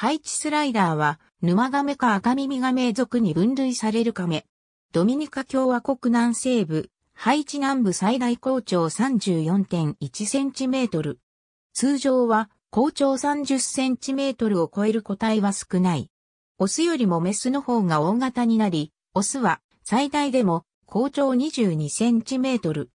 ハイチスライダーは、沼亀か赤耳亀属に分類される亀。ドミニカ共和国南西部、ハイチ南部最大高長 34.1cm。通常は、高長 30cm を超える個体は少ない。オスよりもメスの方が大型になり、オスは最大でも高長 22cm。背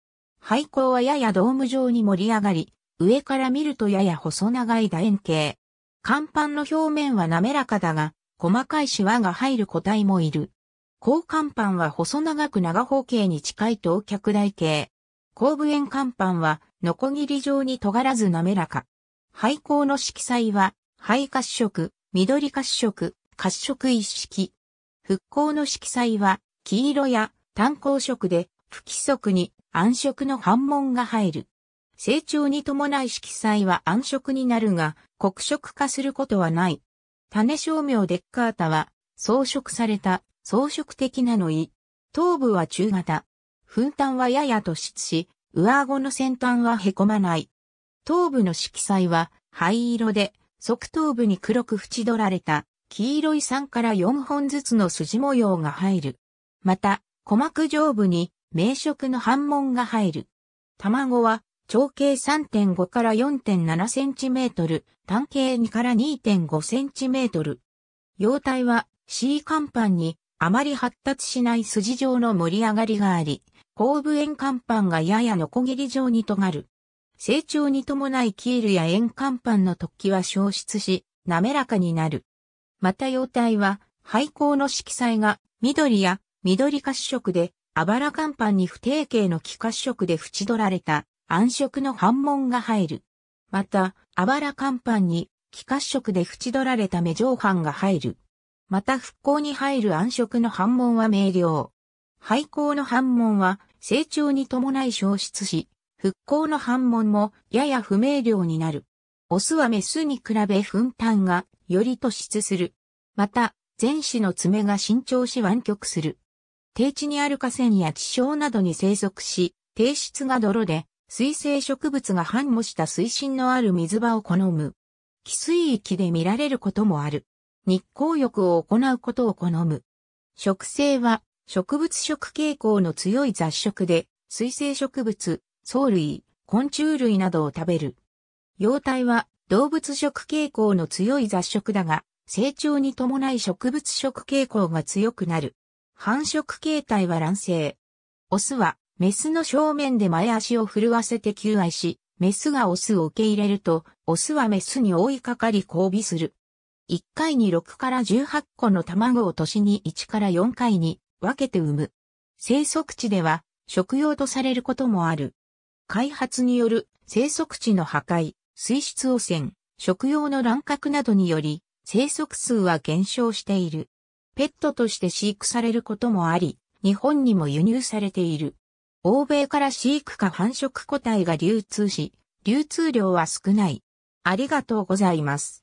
光はややドーム状に盛り上がり、上から見るとやや細長い楕円形。甲板の表面は滑らかだが、細かいシワが入る個体もいる。高甲板は細長く長方形に近い等脚台形。後部円甲板は、ノコギリ状に尖らず滑らか。廃校の色彩は、灰褐色、緑褐色、褐色一色。復興の色彩は、黄色や炭鉱色で、不規則に暗色の反紋が入る。成長に伴い色彩は暗色になるが、黒色化することはない。種照明デッカータは、装飾された、装飾的なのい。頭部は中型。粉端はやや突出し、上顎の先端は凹まない。頭部の色彩は灰色で、側頭部に黒く縁取られた黄色い3から4本ずつの筋模様が入る。また、鼓膜上部に明色の斑紋が入る。卵は長径3.5から4.7センチメートル、単径2から2.5センチメートル。幼体は C 甲板にあまり発達しない筋状の盛り上がりがあり、後部円甲板がややノコギリ状に尖る。成長に伴いキールや円甲板の突起は消失し、滑らかになる。また幼体は、廃校の色彩が緑や緑褐色で、あばら甲板に不定形の気褐色で縁取られた暗色の反紋が入る。また、あばら乾板に、気褐色で縁取られた目上半が入る。また復興に入る暗色の反紋は明瞭。廃校の反紋は成長に伴い消失し、復興の反紋もやや不明瞭になる。オスはメスに比べ粉炭がより突出する。また、前肢の爪が伸長し湾曲する。低地にある河川や地床などに生息し、低質が泥で、水生植物が繁茂した水深のある水場を好む。寄水域で見られることもある。日光浴を行うことを好む。植生は植物食傾向の強い雑食で、水生植物、藻類、昆虫類などを食べる。幼体は動物食傾向の強い雑食だが、成長に伴い植物食傾向が強くなる。繁殖形態は卵生。オスはメスの正面で前足を震わせて求愛し、メスがオスを受け入れると、オスはメスに追いかかり交尾する。1回に6から18個の卵を年に1から4回に分けて産む。生息地では食用とされることもある。開発による生息地の破壊、水質汚染、食用の乱獲などにより、生息数は減少している。ペットとして飼育されることもあり、日本にも輸入されている。欧米から飼育か繁殖個体が流通し、流通量は少ない。ありがとうございます。